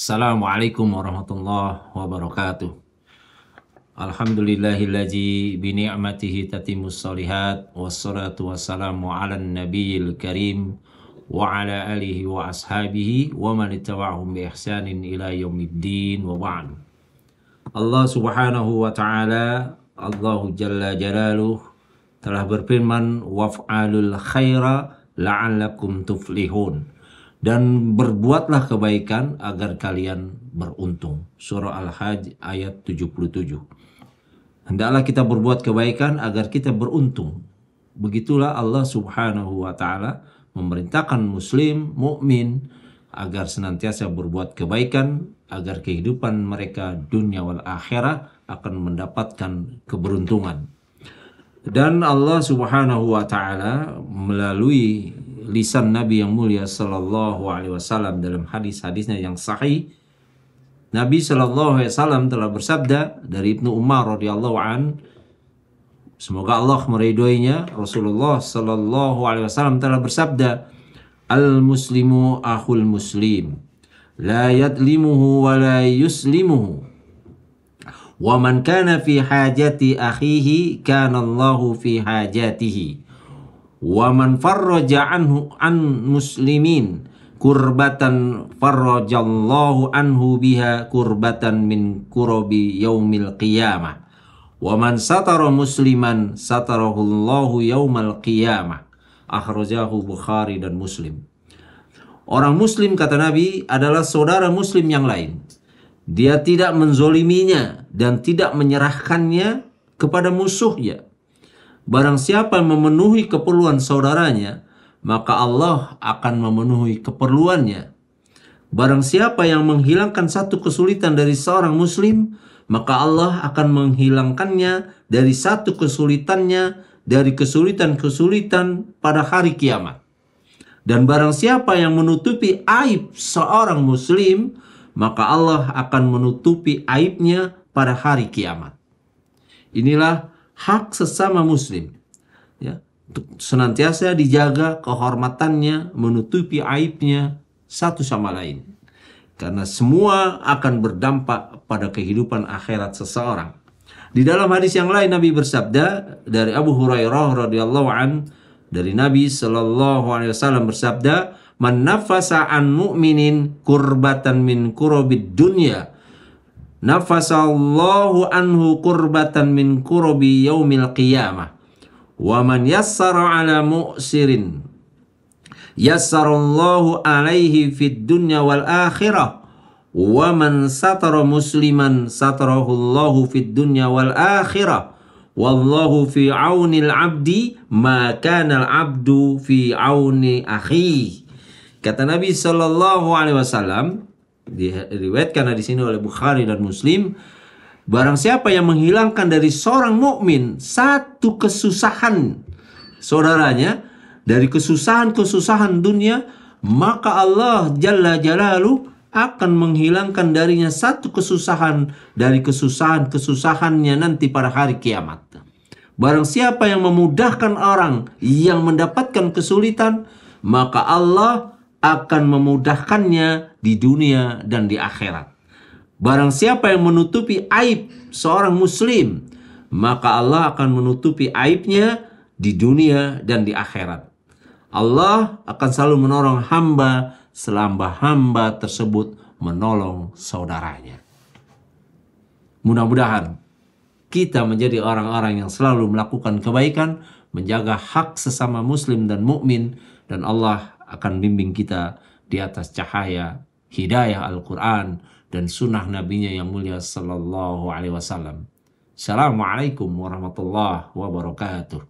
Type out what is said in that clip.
Assalamualaikum warahmatullahi wabarakatuh. Alhamdulillahillazi bi ni'matihi tatimus shalihat wassalatu wassalamu ala nabiyil karim wa ala alihi wa ashabihi wa man ittaba'ahum bi ihsanin ila yaumiddin wa ba'd. Allah Subhanahu wa taala Allahu jalla jalaluh telah berfirman waf'alul khaira la'allakum tuflihun dan berbuatlah kebaikan agar kalian beruntung. Surah Al-Hajj ayat 77. Hendaklah kita berbuat kebaikan agar kita beruntung. Begitulah Allah Subhanahu wa taala memerintahkan muslim mukmin agar senantiasa berbuat kebaikan agar kehidupan mereka dunia wal akhirah akan mendapatkan keberuntungan. Dan Allah Subhanahu wa taala melalui lisan Nabi yang mulia Shallallahu Alaihi Wasallam dalam hadis-hadisnya yang sahih. Nabi Shallallahu Alaihi Wasallam telah bersabda dari Ibnu Umar radhiyallahu an, semoga Allah meridhoinya. Rasulullah Shallallahu Alaihi Wasallam telah bersabda, al muslimu akhul muslim, la yadlimuhu wa la yuslimuhu. Wa man kana fi hajati akhihi kana Allahu fi hajatihi wa man farraja anhu an muslimin kurbatan farrajallahu anhu biha kurbatan min kurabi yaumil qiyamah wa man satara musliman satarahullahu yaumal qiyamah akhrajahu Bukhari dan Muslim Orang muslim kata Nabi adalah saudara muslim yang lain dia tidak menzoliminya dan tidak menyerahkannya kepada musuhnya Barang siapa memenuhi keperluan saudaranya, maka Allah akan memenuhi keperluannya. Barang siapa yang menghilangkan satu kesulitan dari seorang muslim, maka Allah akan menghilangkannya dari satu kesulitannya dari kesulitan-kesulitan pada hari kiamat. Dan barang siapa yang menutupi aib seorang muslim, maka Allah akan menutupi aibnya pada hari kiamat. Inilah hak sesama muslim ya untuk senantiasa dijaga kehormatannya menutupi aibnya satu sama lain karena semua akan berdampak pada kehidupan akhirat seseorang di dalam hadis yang lain Nabi bersabda dari Abu Hurairah radhiyallahu an dari Nabi Shallallahu alaihi wasallam bersabda man nafasa an mu'minin kurbatan min kurobid dunya Nafasallahu anhu kurbatan min kurobi yaumil qiyamah. Wa man yassara ala mu'sirin. Yassarallahu alaihi fid dunya wal akhirah. Wa man satara musliman satarahullahu fid dunya wal akhirah. Wallahu fi aunil abdi ma kana abdu fi auni akhi. Kata Nabi Sallallahu alaihi wasallam, diriwayatkan di sini oleh Bukhari dan Muslim barang siapa yang menghilangkan dari seorang mukmin satu kesusahan saudaranya dari kesusahan-kesusahan dunia maka Allah jalla jalalu akan menghilangkan darinya satu kesusahan dari kesusahan-kesusahannya nanti pada hari kiamat. Barang siapa yang memudahkan orang yang mendapatkan kesulitan, maka Allah akan memudahkannya di dunia dan di akhirat. Barang siapa yang menutupi aib seorang muslim, maka Allah akan menutupi aibnya di dunia dan di akhirat. Allah akan selalu menolong hamba selama hamba tersebut menolong saudaranya. Mudah-mudahan kita menjadi orang-orang yang selalu melakukan kebaikan, menjaga hak sesama muslim dan mukmin dan Allah akan bimbing kita di atas cahaya hidayah Al-Quran dan sunnah nabinya yang mulia sallallahu alaihi wasallam. Assalamualaikum warahmatullahi wabarakatuh.